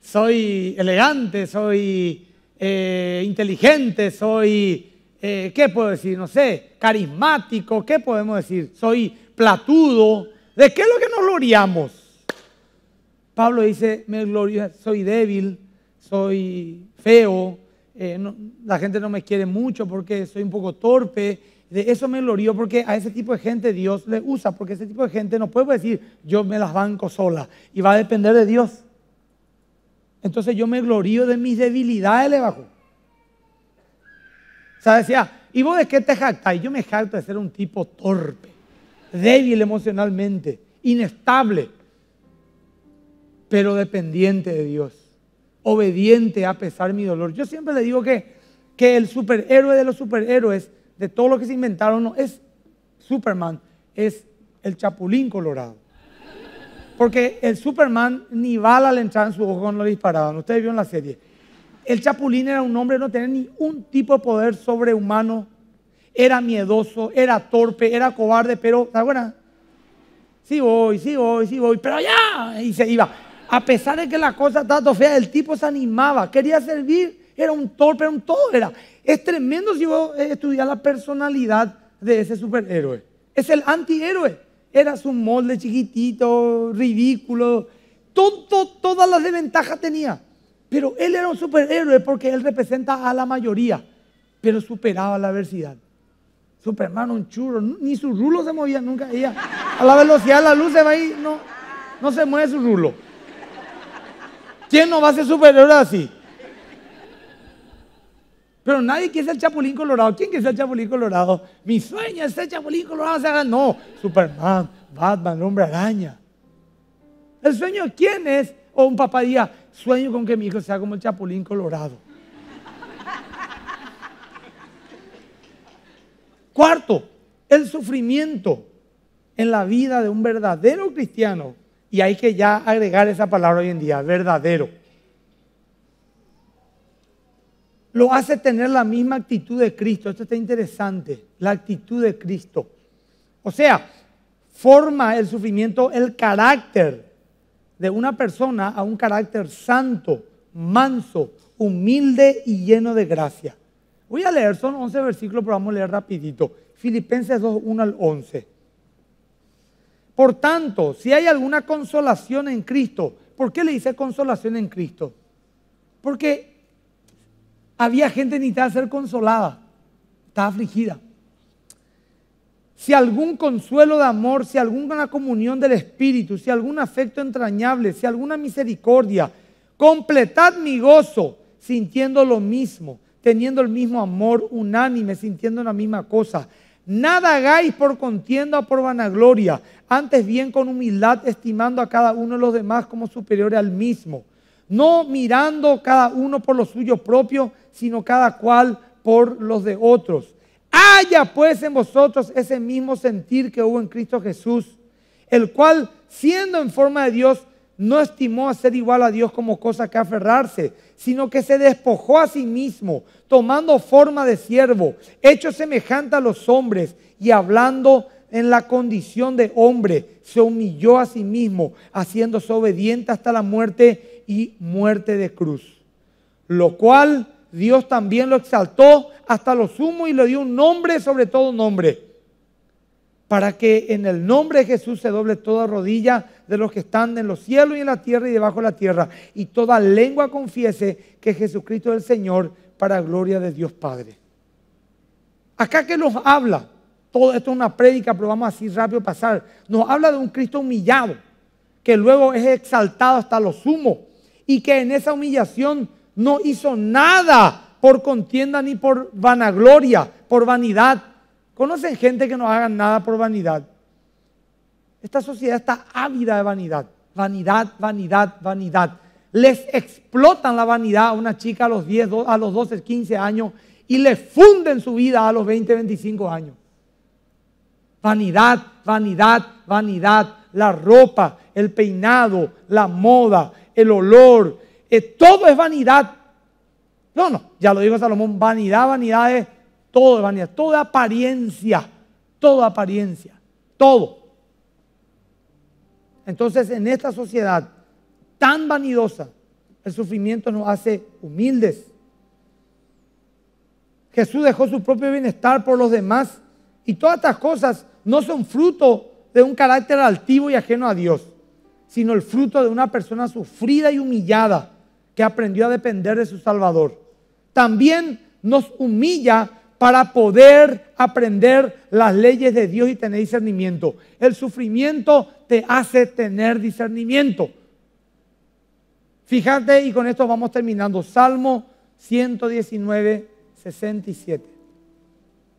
Soy elegante, soy eh, inteligente, soy, eh, ¿qué puedo decir? No sé, carismático, ¿qué podemos decir? Soy platudo. ¿De qué es lo que nos gloriamos? Pablo dice, me gloria, soy débil, soy feo, eh, la gente no me quiere mucho porque soy un poco torpe, de eso me glorió porque a ese tipo de gente Dios le usa, porque ese tipo de gente no puede decir yo me las banco sola y va a depender de Dios. Entonces yo me glorío de mis debilidades, le bajó. O sea, decía, ¿y vos de qué te jactas? Y yo me jacto de ser un tipo torpe, débil emocionalmente, inestable, pero dependiente de Dios, obediente a pesar mi dolor. Yo siempre le digo que, que el superhéroe de los superhéroes de todo lo que se inventaron, no es Superman, es el Chapulín Colorado. Porque el Superman ni bala le entraba en su ojo cuando lo disparaban. Ustedes vieron la serie. El Chapulín era un hombre, no tenía ni un tipo de poder sobrehumano. Era miedoso, era torpe, era cobarde, pero, ¿se buena? Sí voy, sí voy, sí voy, pero ya. Y se iba. A pesar de que la cosa estaba fea, el tipo se animaba, quería servir era un torpe, era un todo. Era. Es tremendo si vos eh, estudias la personalidad de ese superhéroe. Es el antihéroe. Era su molde chiquitito, ridículo. tonto, todas las desventajas tenía. Pero él era un superhéroe porque él representa a la mayoría. Pero superaba la adversidad. Superman, un churro, ni su rulo se movía nunca. a la velocidad de la luz se va ahí, no, no se mueve su rulo. ¿Quién no va a ser superhéroe así? Pero nadie quiere ser Chapulín Colorado. ¿Quién quiere ser el Chapulín Colorado? Mi sueño es ser Chapulín Colorado. O no, Superman, Batman, Hombre Araña. ¿El sueño quién es? O un papá diga, sueño con que mi hijo sea como el Chapulín Colorado. Cuarto, el sufrimiento en la vida de un verdadero cristiano. Y hay que ya agregar esa palabra hoy en día, verdadero lo hace tener la misma actitud de Cristo. Esto está interesante, la actitud de Cristo. O sea, forma el sufrimiento, el carácter de una persona a un carácter santo, manso, humilde y lleno de gracia. Voy a leer, son 11 versículos, pero vamos a leer rapidito. Filipenses 2, 1 al 11. Por tanto, si hay alguna consolación en Cristo, ¿por qué le dice consolación en Cristo? Porque había gente que necesitaba ser consolada, estaba afligida. Si algún consuelo de amor, si alguna comunión del Espíritu, si algún afecto entrañable, si alguna misericordia, completad mi gozo sintiendo lo mismo, teniendo el mismo amor unánime, sintiendo la misma cosa. Nada hagáis por contienda o por vanagloria, antes bien con humildad estimando a cada uno de los demás como superior al mismo no mirando cada uno por lo suyo propio, sino cada cual por los de otros. Haya pues en vosotros ese mismo sentir que hubo en Cristo Jesús, el cual, siendo en forma de Dios, no estimó a ser igual a Dios como cosa que aferrarse, sino que se despojó a sí mismo, tomando forma de siervo, hecho semejante a los hombres y hablando en la condición de hombre, se humilló a sí mismo, haciéndose obediente hasta la muerte y muerte de cruz, lo cual Dios también lo exaltó hasta lo sumo y le dio un nombre sobre todo nombre, para que en el nombre de Jesús se doble toda rodilla de los que están en los cielos y en la tierra y debajo de la tierra, y toda lengua confiese que Jesucristo es el Señor para gloria de Dios Padre. Acá que nos habla, todo esto es una prédica, pero vamos así rápido pasar, nos habla de un Cristo humillado, que luego es exaltado hasta lo sumo y que en esa humillación no hizo nada por contienda ni por vanagloria, por vanidad. ¿Conocen gente que no haga nada por vanidad? Esta sociedad está ávida de vanidad. Vanidad, vanidad, vanidad. Les explotan la vanidad a una chica a los 10, a los 12, 15 años y le funden su vida a los 20, 25 años. Vanidad, vanidad, vanidad. La ropa, el peinado, la moda, el olor, eh, todo es vanidad. No, no, ya lo dijo Salomón, vanidad, vanidad es todo es vanidad, toda apariencia, toda apariencia, todo. Entonces en esta sociedad tan vanidosa, el sufrimiento nos hace humildes. Jesús dejó su propio bienestar por los demás y todas estas cosas no son fruto de un carácter altivo y ajeno a Dios sino el fruto de una persona sufrida y humillada que aprendió a depender de su Salvador. También nos humilla para poder aprender las leyes de Dios y tener discernimiento. El sufrimiento te hace tener discernimiento. Fíjate, y con esto vamos terminando. Salmo 119, 67.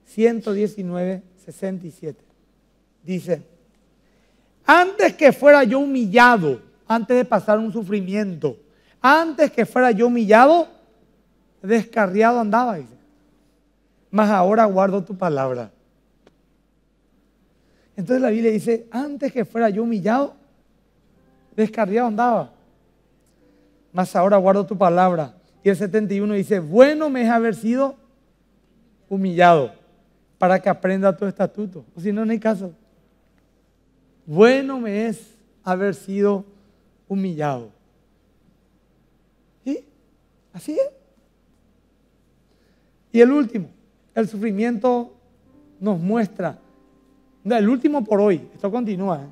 119, 67. Dice. Antes que fuera yo humillado, antes de pasar un sufrimiento, antes que fuera yo humillado, descarriado andaba, dice. Mas ahora guardo tu palabra. Entonces la Biblia dice, antes que fuera yo humillado, descarriado andaba. Mas ahora guardo tu palabra. Y el 71 dice, bueno me es haber sido humillado para que aprenda tu estatuto. O si no, no hay caso bueno me es haber sido humillado. ¿Sí? Así es. Y el último, el sufrimiento nos muestra, el último por hoy, esto continúa. ¿eh?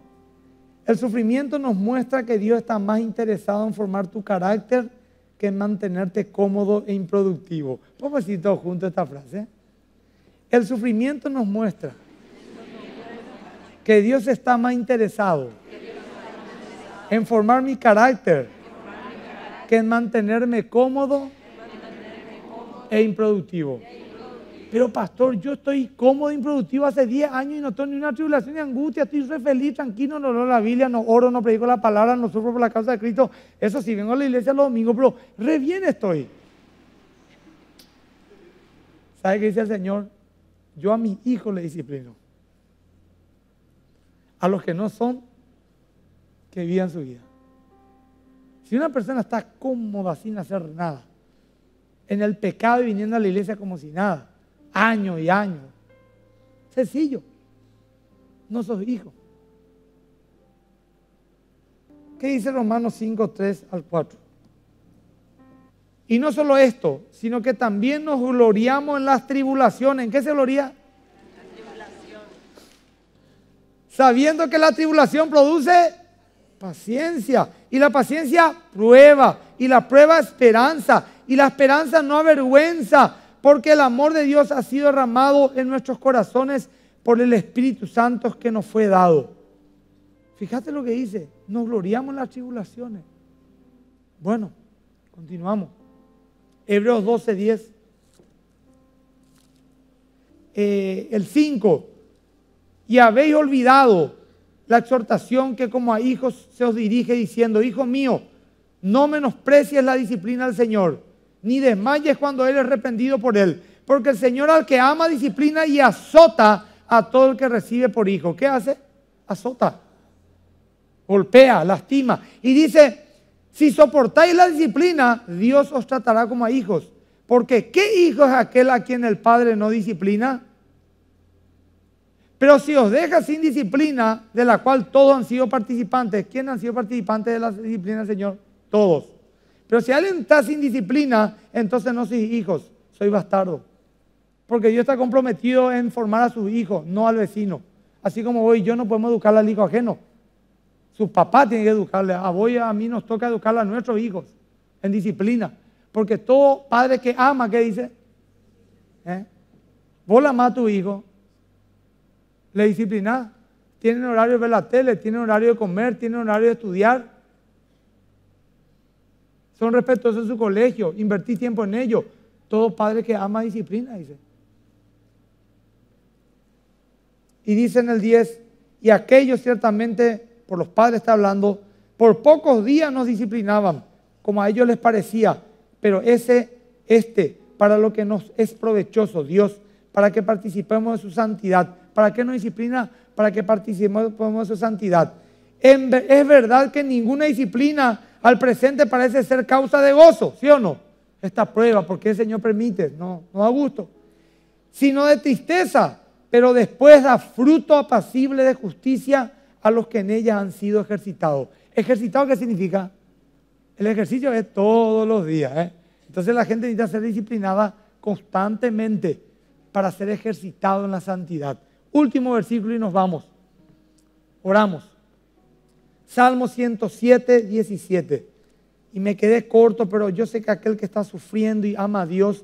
El sufrimiento nos muestra que Dios está más interesado en formar tu carácter que en mantenerte cómodo e improductivo. Vamos a decir todos juntos esta frase. ¿eh? El sufrimiento nos muestra que Dios está más interesado en formar mi carácter que en mantenerme cómodo e improductivo. Pero pastor, yo estoy cómodo e improductivo hace 10 años y no tengo ni una tribulación ni angustia, estoy re feliz, tranquilo, no leo la Biblia, no oro, no predico la palabra, no sufro por la causa de Cristo. Eso sí, vengo a la iglesia los domingos, pero re bien estoy. ¿Sabe qué dice el Señor? Yo a mis hijos le disciplino a los que no son, que vivan su vida. Si una persona está cómoda sin hacer nada, en el pecado y viniendo a la iglesia como si nada, año y año, sencillo, no sos hijo. ¿Qué dice Romanos 5, 3 al 4? Y no solo esto, sino que también nos gloriamos en las tribulaciones. ¿En qué se gloria? sabiendo que la tribulación produce paciencia. Y la paciencia prueba. Y la prueba esperanza. Y la esperanza no avergüenza. Porque el amor de Dios ha sido derramado en nuestros corazones por el Espíritu Santo que nos fue dado. Fíjate lo que dice. Nos gloriamos en las tribulaciones. Bueno, continuamos. Hebreos 12, 10. Eh, el 5 y habéis olvidado la exhortación que como a hijos se os dirige diciendo, hijo mío, no menosprecies la disciplina del Señor, ni desmayes cuando eres arrepentido por él, porque el Señor al que ama disciplina y azota a todo el que recibe por hijo. ¿Qué hace? Azota, golpea, lastima. Y dice, si soportáis la disciplina, Dios os tratará como a hijos. Porque ¿qué hijo es aquel a quien el Padre no disciplina? Pero si os deja sin disciplina, de la cual todos han sido participantes, ¿quién han sido participantes de la disciplina, Señor? Todos. Pero si alguien está sin disciplina, entonces no soy hijos, soy bastardo. Porque Dios está comprometido en formar a sus hijos, no al vecino. Así como hoy yo no podemos educar al hijo ajeno. Sus papás tienen que educarle. A vos a mí nos toca educar a nuestros hijos en disciplina. Porque todo padre que ama, ¿qué dice? ¿Eh? Vos la a tu hijo, le disciplina, Tienen horario de ver la tele, tienen horario de comer, tienen horario de estudiar. Son respetuosos en su colegio, invertí tiempo en ello. Todo padre que ama disciplina, dice. Y dice en el 10, y aquellos ciertamente, por los padres está hablando, por pocos días nos disciplinaban, como a ellos les parecía, pero ese, este, para lo que nos es provechoso, Dios, para que participemos de su santidad, ¿Para qué nos disciplina? Para que participemos en su santidad. es verdad que ninguna disciplina al presente parece ser causa de gozo, ¿sí o no? Esta prueba, porque el Señor permite, no, no da gusto. Sino de tristeza, pero después da fruto apacible de justicia a los que en ella han sido ejercitados. ¿Ejercitado qué significa? El ejercicio es todos los días. ¿eh? Entonces la gente necesita ser disciplinada constantemente para ser ejercitado en la santidad. Último versículo y nos vamos. Oramos. Salmo 107, 17. Y me quedé corto, pero yo sé que aquel que está sufriendo y ama a Dios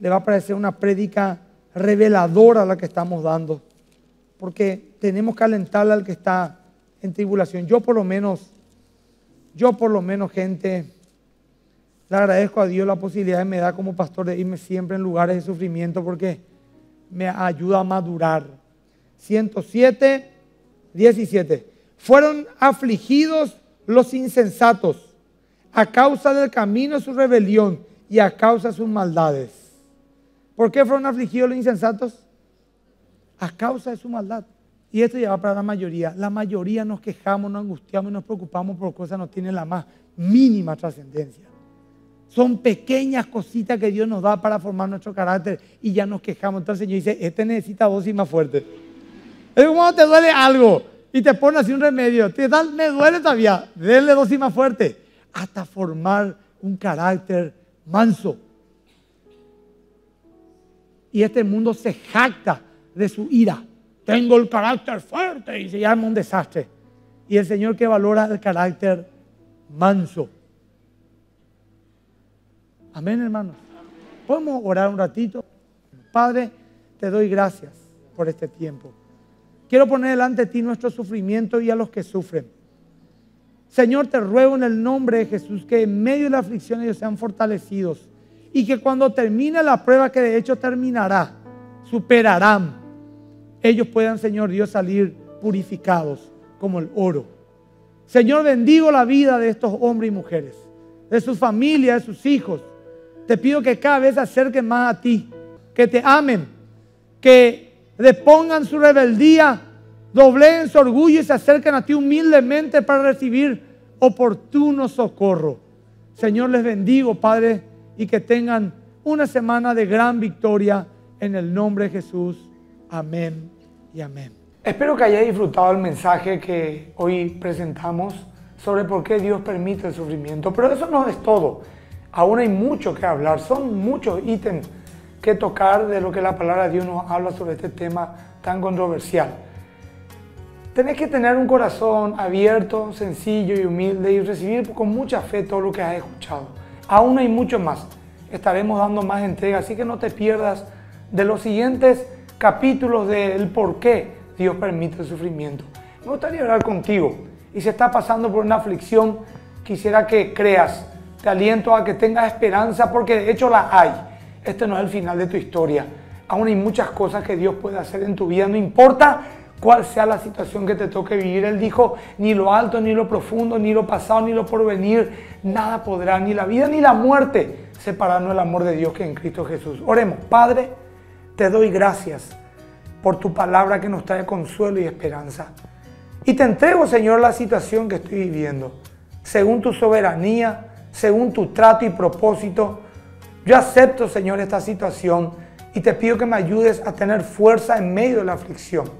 le va a parecer una prédica reveladora la que estamos dando. Porque tenemos que alentarle al que está en tribulación. Yo por lo menos, yo por lo menos, gente, le agradezco a Dios la posibilidad que me da como pastor de irme siempre en lugares de sufrimiento porque me ayuda a madurar 107, 17. Fueron afligidos los insensatos a causa del camino de su rebelión y a causa de sus maldades. ¿Por qué fueron afligidos los insensatos? A causa de su maldad. Y esto lleva para la mayoría. La mayoría nos quejamos, nos angustiamos y nos preocupamos por cosas que no tienen la más mínima trascendencia. Son pequeñas cositas que Dios nos da para formar nuestro carácter y ya nos quejamos. Entonces el Señor dice, este necesita voz y más fuerte. Es como cuando te duele algo y te pones así un remedio. Te da, me duele todavía. Denle dosis más fuerte. Hasta formar un carácter manso. Y este mundo se jacta de su ira. Tengo el carácter fuerte y se llama un desastre. Y el Señor que valora el carácter manso. Amén, hermanos. ¿Podemos orar un ratito? Padre, te doy gracias por este tiempo. Quiero poner delante de ti nuestro sufrimiento y a los que sufren. Señor, te ruego en el nombre de Jesús que en medio de la aflicción ellos sean fortalecidos y que cuando termine la prueba, que de hecho terminará, superarán, ellos puedan, Señor Dios, salir purificados como el oro. Señor, bendigo la vida de estos hombres y mujeres, de sus familias, de sus hijos. Te pido que cada vez se acerquen más a ti, que te amen, que Depongan su rebeldía, dobleen su orgullo y se acerquen a ti humildemente para recibir oportuno socorro. Señor, les bendigo, Padre, y que tengan una semana de gran victoria en el nombre de Jesús. Amén y amén. Espero que hayas disfrutado el mensaje que hoy presentamos sobre por qué Dios permite el sufrimiento, pero eso no es todo. Aún hay mucho que hablar, son muchos ítems que tocar de lo que la palabra de Dios nos habla sobre este tema tan controversial. Tenés que tener un corazón abierto, sencillo y humilde y recibir con mucha fe todo lo que has escuchado. Aún hay mucho más. Estaremos dando más entrega, así que no te pierdas de los siguientes capítulos del por qué Dios permite el sufrimiento. Me gustaría hablar contigo y si estás pasando por una aflicción, quisiera que creas. Te aliento a que tengas esperanza porque de hecho la hay este no es el final de tu historia. Aún hay muchas cosas que Dios puede hacer en tu vida, no importa cuál sea la situación que te toque vivir. Él dijo, ni lo alto, ni lo profundo, ni lo pasado, ni lo porvenir, nada podrá, ni la vida, ni la muerte, separarnos del amor de Dios que en Cristo Jesús. Oremos, Padre, te doy gracias por tu palabra que nos trae consuelo y esperanza. Y te entrego, Señor, la situación que estoy viviendo, según tu soberanía, según tu trato y propósito yo acepto, Señor, esta situación y te pido que me ayudes a tener fuerza en medio de la aflicción.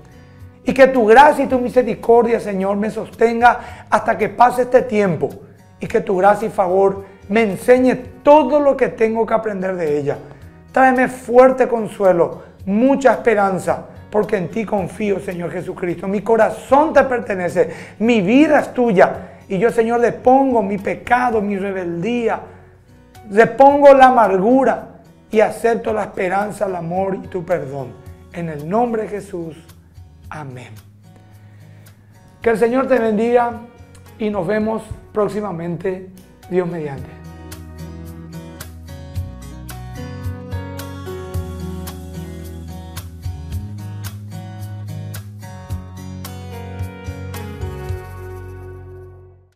Y que tu gracia y tu misericordia, Señor, me sostenga hasta que pase este tiempo. Y que tu gracia y favor me enseñe todo lo que tengo que aprender de ella. Tráeme fuerte consuelo, mucha esperanza, porque en ti confío, Señor Jesucristo. Mi corazón te pertenece, mi vida es tuya. Y yo, Señor, le pongo mi pecado, mi rebeldía, Repongo la amargura y acepto la esperanza, el amor y tu perdón. En el nombre de Jesús. Amén. Que el Señor te bendiga y nos vemos próximamente, Dios mediante.